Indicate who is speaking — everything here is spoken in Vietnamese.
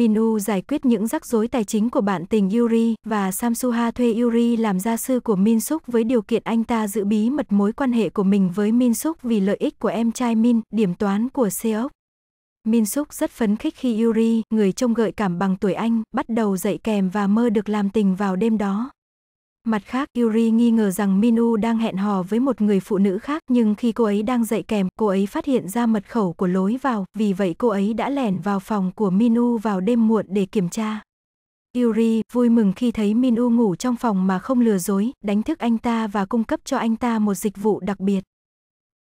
Speaker 1: Minu giải quyết những rắc rối tài chính của bạn tình Yuri và Samsuha thuê Yuri làm gia sư của Min Suk với điều kiện anh ta giữ bí mật mối quan hệ của mình với Min Suk vì lợi ích của em trai Min, điểm toán của Seok. Min Suk rất phấn khích khi Yuri, người trông gợi cảm bằng tuổi anh, bắt đầu dạy kèm và mơ được làm tình vào đêm đó. Mặt khác, Yuri nghi ngờ rằng Minu đang hẹn hò với một người phụ nữ khác nhưng khi cô ấy đang dậy kèm, cô ấy phát hiện ra mật khẩu của lối vào, vì vậy cô ấy đã lẻn vào phòng của Minu vào đêm muộn để kiểm tra. Yuri vui mừng khi thấy Minu ngủ trong phòng mà không lừa dối, đánh thức anh ta và cung cấp cho anh ta một dịch vụ đặc biệt.